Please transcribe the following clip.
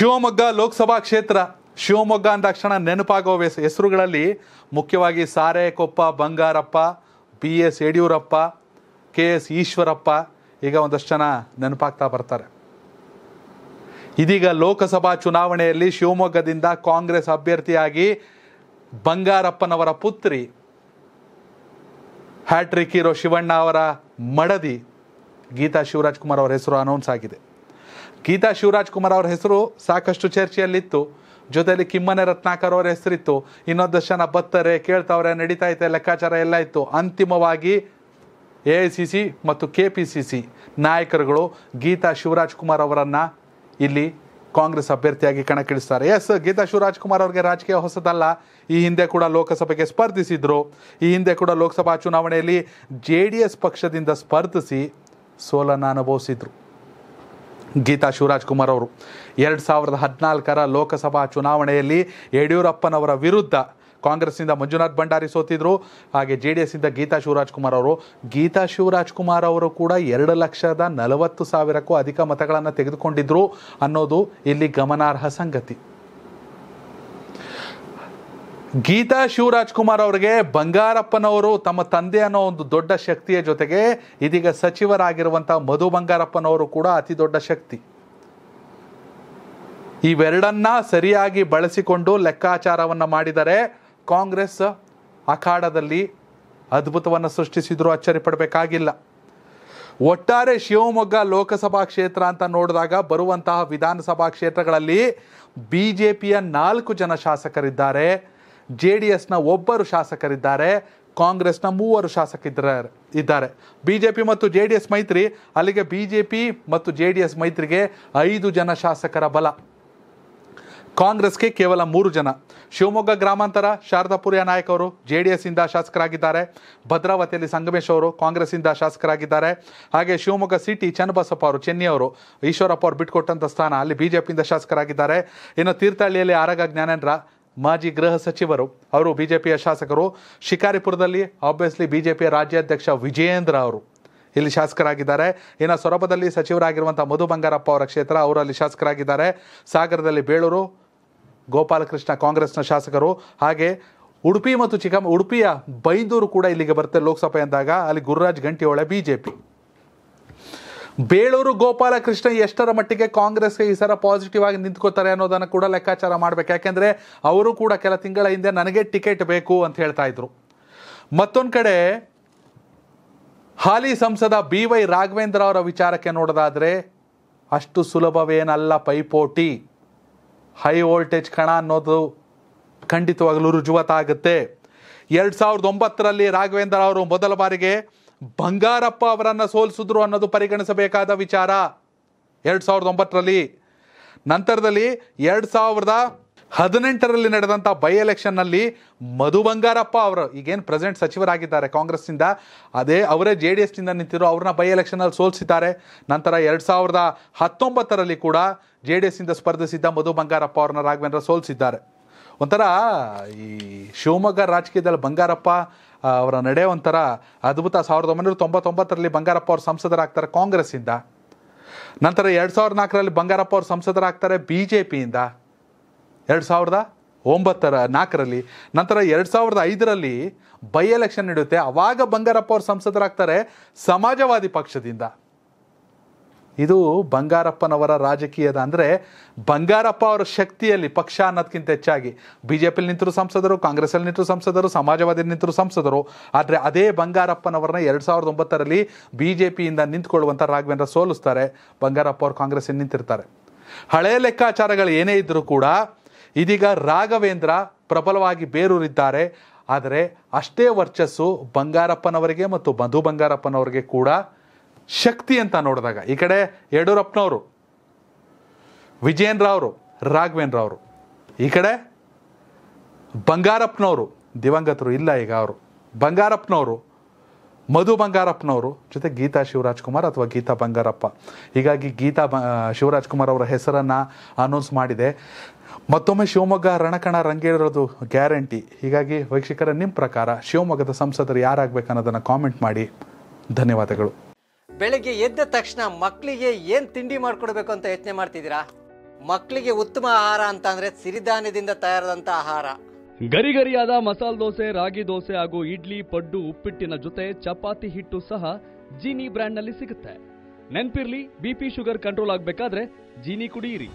ಶಿವಮೊಗ್ಗ ಲೋಕಸಭಾ ಕ್ಷೇತ್ರ ಶಿವಮೊಗ್ಗ ಅಂದ ತಕ್ಷಣ ನೆನಪಾಗುವ ಹೆಸರುಗಳಲ್ಲಿ ಮುಖ್ಯವಾಗಿ Sarekoppa Bangarappa B S Yediyurappa K S Eshwarappa ಈಗ ಒಂದಷ್ಟು ಜನ ನೆನಪಾಗ್ತಾ ಬರ್ತಾರೆ ಇದೀಗ ಲೋಕಸಭಾ ಚುನಾವಣೆಯಲ್ಲಿ ಶಿವಮೊಗ್ಗದಿಂದ ಕಾಂಗ್ರೆಸ್ ಅಭ್ಯರ್ಥಿಯಾಗಿ ಬಂಗಾರಪ್ಪನವರ ಪುತ್ರಿ ಹ್ಯಾಟ್ರಿಕ್ ಹೀರೋ ಶಿವಣ್ಣ ಅವರ ಮಡದಿ ಗೀತಾ ಶಿವರಾಜ್ ಕುಮಾರ್ ಅವರ ಹೆಸರು ಅನೌನ್ಸ್ ಆಗಿದೆ ಗೀತಾ ಶಿವರಾಜ್ ಕುಮಾರ್ ಅವರ ಹೆಸರು ಸಾಕಷ್ಟು ಚರ್ಚೆಯಲ್ಲಿತ್ತು ಜೊತೆಯಲ್ಲಿ ಕಿಮ್ಮನೆ ರತ್ನಾಕರ್ ಅವರ ಹೆಸರಿತ್ತು ಇನ್ನೊಂದಷ್ಟು ಜನ ಬತ್ತಾರೆ ಕೇಳ್ತಾವ್ರೆ ನಡೀತಾ ಇದೆ ಲೆಕ್ಕಾಚಾರ ಎಲ್ಲ ಇತ್ತು ಅಂತಿಮವಾಗಿ ಎ ಐ ಸಿ ಸಿ ಮತ್ತು ಕೆ ಪಿ ಸಿ ಸಿ ನಾಯಕರುಗಳು ಗೀತಾ ಶಿವರಾಜ್ ಕುಮಾರ್ ಅವರನ್ನು ಇಲ್ಲಿ ಕಾಂಗ್ರೆಸ್ ಅಭ್ಯರ್ಥಿಯಾಗಿ ಕಣಕ್ಕಿಳಿಸ್ತಾರೆ ಎಸ್ ಗೀತಾ ಶಿವರಾಜ್ ಕುಮಾರ್ ಅವರಿಗೆ ರಾಜಕೀಯ ಹೊಸದಲ್ಲ ಈ ಹಿಂದೆ ಕೂಡ ಲೋಕಸಭೆಗೆ ಸ್ಪರ್ಧಿಸಿದ್ರು ಈ ಹಿಂದೆ ಕೂಡ ಲೋಕಸಭಾ ಚುನಾವಣೆಯಲ್ಲಿ ಜೆ ಡಿ ಎಸ್ ಪಕ್ಷದಿಂದ ಸ್ಪರ್ಧಿಸಿ ಸೋಲನ್ನು ಅನುಭವಿಸಿದರು ಗೀತಾ ಶಿವರಾಜ್ ಕುಮಾರ್ ಅವರು ಎರಡು ಸಾವಿರದ ಹದಿನಾಲ್ಕರ ಲೋಕಸಭಾ ಚುನಾವಣೆಯಲ್ಲಿ ಯಡಿಯೂರಪ್ಪನವರ ವಿರುದ್ಧ ಕಾಂಗ್ರೆಸ್ನಿಂದ ಮಂಜುನಾಥ್ ಭಂಡಾರಿ ಸೋತಿದ್ರು ಹಾಗೆ ಜೆ ಡಿ ಎಸ್ಸಿಂದ ಗೀತಾ ಶಿವರಾಜ್ ಕುಮಾರ್ ಅವರು ಗೀತಾ ಶಿವರಾಜ್ ಕುಮಾರ್ ಅವರು ಕೂಡ ಎರಡು ಲಕ್ಷದ ನಲವತ್ತು ಸಾವಿರಕ್ಕೂ ಅಧಿಕ ಮತಗಳನ್ನು ತೆಗೆದುಕೊಂಡಿದ್ರು ಅನ್ನೋದು ಇಲ್ಲಿ ಗಮನಾರ್ಹ ಸಂಗತಿ ಗೀತಾ ಶಿವರಾಜ್ ಕುಮಾರ್ ಅವರಿಗೆ ಬಂಗಾರಪ್ಪನವರು ತಮ್ಮ ತಂದೆ ಅನ್ನೋ ಒಂದು ದೊಡ್ಡ ಶಕ್ತಿಯ ಜೊತೆಗೆ ಇದೀಗ ಸಚಿವರಾಗಿರುವಂತಹ ಮಧು ಬಂಗಾರಪ್ಪನವರು ಕೂಡ ಅತಿ ದೊಡ್ಡ ಶಕ್ತಿ ಇವೆರಡನ್ನ ಸರಿಯಾಗಿ ಬಳಸಿಕೊಂಡು ಲೆಕ್ಕಾಚಾರವನ್ನು ಮಾಡಿದರೆ ಕಾಂಗ್ರೆಸ್ ಅಖಾಡದಲ್ಲಿ ಅದ್ಭುತವನ್ನು ಸೃಷ್ಟಿಸಿದ್ರು ಅಚ್ಚರಿ ಪಡಬೇಕಾಗಿಲ್ಲ ಒಟ್ಟಾರೆ ಶಿವಮೊಗ್ಗ ಲೋಕಸಭಾ ಕ್ಷೇತ್ರ ಅಂತ ನೋಡಿದಾಗ ಬರುವಂತಹ ವಿಧಾನಸಭಾ ಕ್ಷೇತ್ರಗಳಲ್ಲಿ ಬಿ ಜೆ ಪಿಯ ನಾಲ್ಕು ಜನ ಶಾಸಕರಿದ್ದಾರೆ ಜೆ ಡಿ ಎಸ್ನ ಒಬ್ಬರು ಶಾಸಕರಿದ್ದಾರೆ ಕಾಂಗ್ರೆಸ್ನ ಮೂವರು ಶಾಸಕರಿದ್ದಾರೆ ಇದ್ದಾರೆ ಬಿ ಜೆ ಪಿ ಮತ್ತು ಜೆ ಡಿ ಎಸ್ ಮೈತ್ರಿ ಅಲ್ಲಿಗೆ ಬಿ ಜೆ ಪಿ ಮತ್ತು ಜೆ ಡಿ ಎಸ್ ಮೈತ್ರಿಗೆ ಐದು ಜನ ಶಾಸಕರ ಬಲ ಕಾಂಗ್ರೆಸ್ಗೆ ಕೇವಲ ಮೂರು ಜನ ಶಿವಮೊಗ್ಗ ಗ್ರಾಮಾಂತರ ಶಾರದಾಪುರಿಯ ನಾಯಕ್ ಅವರು ಜೆ ಡಿ ಎಸ್ ಇಂದ ಶಾಸಕರಾಗಿದ್ದಾರೆ ಭದ್ರಾವತಿಯಲ್ಲಿ ಸಂಗಮೇಶ್ ಅವರು ಕಾಂಗ್ರೆಸ್ ಇಂದ ಶಾಸಕರಾಗಿದ್ದಾರೆ ಹಾಗೆ ಶಿವಮೊಗ್ಗ ಸಿಟಿ ಚನ್ನಬಸಪ್ಪ ಅವರು ಚೆನ್ನಿ ಅವರು ಈಶ್ವರಪ್ಪ ಅವರು ಬಿಟ್ಕೊಟ್ಟಂಥ ಸ್ಥಾನ ಅಲ್ಲಿ ಬಿಜೆಪಿಯಿಂದ ಶಾಸಕರಾಗಿದ್ದಾರೆ ಇನ್ನು ತೀರ್ಥಹಳ್ಳಿಯಲ್ಲಿ ಆರಗ ಜ್ಞಾನೇಂದ್ರ ಮಾಜಿ ಗೃಹ ಸಚಿವರು ಅವರು ಬಿಜೆಪಿಯ ಶಾಸಕರು ಶಿಕಾರಿಪುರದಲ್ಲಿ ಆಬ್ವಿಯಸ್ಲಿ ಪಿಯ ರಾಜ್ಯಾಧ್ಯಕ್ಷ ವಿಜಯೇಂದ್ರ ಅವರು ಇಲ್ಲಿ ಶಾಸಕರಾಗಿದ್ದಾರೆ ಇನ್ನು ಸೊರಬದಲ್ಲಿ ಸಚಿವರಾಗಿರುವಂಥ ಮಧು ಬಂಗಾರಪ್ಪ ಅವರ ಕ್ಷೇತ್ರ ಅವರಲ್ಲಿ ಶಾಸಕರಾಗಿದ್ದಾರೆ ಸಾಗರದಲ್ಲಿ ಬೇಳೂರು ಗೋಪಾಲಕೃಷ್ಣ ಕಾಂಗ್ರೆಸ್ನ ಶಾಸಕರು ಹಾಗೆ ಉಡುಪಿ ಮತ್ತು ಚಿಕ್ಕ ಉಡುಪಿಯ ಬೈಂದೂರು ಕೂಡ ಇಲ್ಲಿಗೆ ಬರುತ್ತೆ ಲೋಕಸಭೆ ಅಂದಾಗ ಅಲ್ಲಿ ಗುರುರಾಜ್ ಗಂಟಿಯೊಳ B J P Beluru Gopalakrishna ಎಷ್ಟರ ಮಟ್ಟಿಗೆ ಕಾಂಗ್ರೆಸ್ಗೆ ಈ ಸರ ಪಾಸಿಟಿವ್ ಆಗಿ ನಿಂತ್ಕೋತಾರೆ ಅನ್ನೋದನ್ನು ಕೂಡ ಲೆಕ್ಕಾಚಾರ ಮಾಡಬೇಕು ಯಾಕೆಂದರೆ ಅವರು ಕೂಡ ಕೆಲ ತಿಂಗಳ ಹಿಂದೆ ನನಗೆ ಟಿಕೆಟ್ ಬೇಕು ಅಂತ ಹೇಳ್ತಾ ಇದ್ರು ಮತ್ತೊಂದು ಕಡೆ ಹಾಲಿ ಸಂಸದ ಬಿ ವೈ ರಾಘವೇಂದ್ರ ಅವರ ವಿಚಾರಕ್ಕೆ ನೋಡೋದಾದರೆ ಅಷ್ಟು ಸುಲಭವೇನಲ್ಲ ಪೈಪೋಟಿ ಹೈ ವೋಲ್ಟೇಜ್ ಕಣ ಅನ್ನೋದು ಖಂಡಿತವಾಗಲೂ ರುಜುವತ್ತಾಗುತ್ತೆ ಎರಡು ಸಾವಿರದ ಒಂಬತ್ತರಲ್ಲಿ ರಾಘವೇಂದ್ರ ಅವರು ಮೊದಲ ಬಾರಿಗೆ ಬಂಗಾರಪ್ಪ ಅವರನ್ನು ಸೋಲಿಸಿದ್ರು ಅನ್ನೋದು ಪರಿಗಣಿಸಬೇಕಾದ ವಿಚಾರ ಎರಡು ಸಾವಿರದ ಒಂಬತ್ತರಲ್ಲಿ ನಂತರದಲ್ಲಿ ಎರಡು ಸಾವಿರದ ಹದಿನೆಂಟರಲ್ಲಿ ನಡೆದಂಥ ಬೈ ಎಲೆಕ್ಷನ್ನಲ್ಲಿ ಮಧು ಬಂಗಾರಪ್ಪ ಅವರು ಈಗೇನು ಪ್ರೆಸೆಂಟ್ ಸಚಿವರಾಗಿದ್ದಾರೆ ಕಾಂಗ್ರೆಸ್ನಿಂದ ಅದೇ ಅವರೇ ಜೆ ಡಿ ಎಸ್ನಿಂದ ನಿಂತಿರೋ ಅವ್ರನ್ನ ಬೈ ಎಲೆಕ್ಷನಲ್ಲಿ ಸೋಲಿಸಿದ್ದಾರೆ ನಂತರ ಎರಡು ಸಾವಿರದ ಹತ್ತೊಂಬತ್ತರಲ್ಲಿ ಕೂಡ ಜೆ ಡಿ ಎಸ್ನಿಂದ ಸ್ಪರ್ಧಿಸಿದ್ದ ಮಧು ಬಂಗಾರಪ್ಪ ಅವ್ರನ್ನ ರಾಘವೇಂದ್ರ ಸೋಲಿಸಿದ್ದಾರೆ ಒಂಥರ ಈ ಶಿವಮೊಗ್ಗ ರಾಜಕೀಯದಲ್ಲಿ ಬಂಗಾರಪ್ಪ ಅವರ ನಡೆ ಒಂಥರ ಅದ್ಭುತ ಸಾವಿರದ ಒಂಬೈನೂರ ತೊಂಬತ್ತೊಂಬತ್ತರಲ್ಲಿ ಬಂಗಾರಪ್ಪ ಅವರು ಸಂಸದರಾಗ್ತಾರೆ ಕಾಂಗ್ರೆಸ್ಸಿಂದ ನಂತರ ಎರಡು ಸಾವಿರದ ನಾಲ್ಕರಲ್ಲಿ ಬಂಗಾರಪ್ಪ ಅವರು ಸಂಸದರಾಗ್ತಾರೆ ಬಿ ಜೆ ಪಿಯಿಂದ ಎರಡು ಸಾವಿರದ ಒಂಬತ್ತರ ನಾಲ್ಕರಲ್ಲಿ ನಂತರ ಎರಡು ಸಾವಿರದ ಐದರಲ್ಲಿ ಬೈ ಎಲೆಕ್ಷನ್ ನಡೆಯುತ್ತೆ ಆವಾಗ ಬಂಗಾರಪ್ಪ ಅವರು ಸಂಸದರಾಗ್ತಾರೆ ಸಮಾಜವಾದಿ ಪಕ್ಷದಿಂದ ಇದು ಬಂಗಾರಪ್ಪನವರ ರಾಜಕೀಯದ ಅಂದರೆ ಬಂಗಾರಪ್ಪ ಅವರ ಶಕ್ತಿಯಲ್ಲಿ ಪಕ್ಷ ಅನ್ನೋದಕ್ಕಿಂತ ಹೆಚ್ಚಾಗಿ ಬಿ ಜೆ ಪಿಲಿ ನಿಂತರು ಸಂಸದರು ಕಾಂಗ್ರೆಸ್ಸಲ್ಲಿ ನಿಂತರು ಸಂಸದರು ಸಮಾಜವಾದಿ ನಿಂತರು ಸಂಸದರು ಆದರೆ ಅದೇ ಬಂಗಾರಪ್ಪನವರನ್ನ ಎರಡು ಸಾವಿರದ ಒಂಬತ್ತರಲ್ಲಿ ಬಿ ಜೆ ಪಿಯಿಂದ ನಿಂತ್ಕೊಳ್ಳುವಂಥ ರಾಘವೇಂದ್ರ ಸೋಲಿಸ್ತಾರೆ ಬಂಗಾರಪ್ಪ ಅವರು ಕಾಂಗ್ರೆಸ್ಸಲ್ಲಿ ನಿಂತಿರ್ತಾರೆ ಹಳೆಯ ಲೆಕ್ಕಾಚಾರಗಳು ಏನೇ ಇದ್ದರೂ ಕೂಡ ಇದೀಗ ರಾಘವೇಂದ್ರ ಪ್ರಬಲವಾಗಿ ಬೇರೂರಿದ್ದಾರೆ ಆದರೆ ಅಷ್ಟೇ ವರ್ಚಸ್ಸು ಬಂಗಾರಪ್ಪನವರಿಗೆ ಮತ್ತು ಮಧು ಬಂಗಾರಪ್ಪನವರಿಗೆ ಕೂಡ ಶಕ್ತಿ ಅಂತ ನೋಡಿದಾಗ ಈ ಕಡೆ ಯಡಿಯೂರಪ್ಪನವರು ವಿಜಯೇಂದ್ರ ಅವರು ರಾಘವೇಂದ್ರ ಅವರು ಈ ಕಡೆ ಬಂಗಾರಪ್ಪನವರು ದಿವಂಗತರು ಇಲ್ಲ ಈಗ ಅವರು ಬಂಗಾರಪ್ಪನವರು ಮಧು ಬಂಗಾರಪ್ಪನವರು ಜೊತೆ ಗೀತಾ ಶಿವರಾಜ್ ಕುಮಾರ್ ಅಥವಾ ಗೀತಾ ಬಂಗಾರಪ್ಪ ಹೀಗಾಗಿ ಗೀತಾ ಬ ಶಿವರಾಜ್ ಕುಮಾರ್ ಅವರ ಹೆಸರನ್ನು ಅನೌನ್ಸ್ ಮಾಡಿದೆ ಮತ್ತೊಮ್ಮೆ ಶಿವಮೊಗ್ಗ ರಣಕಣ ರಂಗೇರೋದು ಗ್ಯಾರಂಟಿ ಹೀಗಾಗಿ ವೀಕ್ಷಕರ ನಿಮ್ಮ ಪ್ರಕಾರ ಶಿವಮೊಗ್ಗದ ಸಂಸದರು ಅನ್ನೋದನ್ನು ಕಾಮೆಂಟ್ ಮಾಡಿ ಧನ್ಯವಾದಗಳು ಬೆಳಿಗ್ಗೆ ಎದ್ದ ತಕ್ಷಣ ಮಕ್ಕಳಿಗೆ ಏನು ತಿಂಡಿ ಮಾಡಿಕೊಡ್ಬೇಕು ಅಂತ ಯೋಚನೆ ಮಾಡ್ತಿದ್ದೀರಾ ಮಕ್ಕಳಿಗೆ ಉತ್ತಮ ಆಹಾರ ಅಂತ ಅಂದ್ರೆ ಸಿರಿಧಾನ್ಯದಿಂದ ತಯಾರಾದಂತ ಆಹಾರ ಗರಿ ಗರಿಯಾದ ಮಸಾಲೆ ದೋಸೆ ರಾಗಿ ದೋಸೆ ಹಾಗೂ ಇಡ್ಲಿ ಪಡ್ಡು ಉಪ್ಪಿಟ್ಟಿನ ಜೊತೆ ಚಪಾತಿ ಹಿಟ್ಟು ಸಹ ಜೀನಿ ಬ್ರ್ಯಾಂಡ್ನಲ್ಲಿ ಸಿಗುತ್ತೆ ನೆನ್ಪಿರ್ಲಿ ಬಿಪಿ ಶುಗರ್ ಕಂಟ್ರೋಲ್ ಆಗಬೇಕಾದ್ರೆ ಜೀನಿ ಕುಡಿಯಿರಿ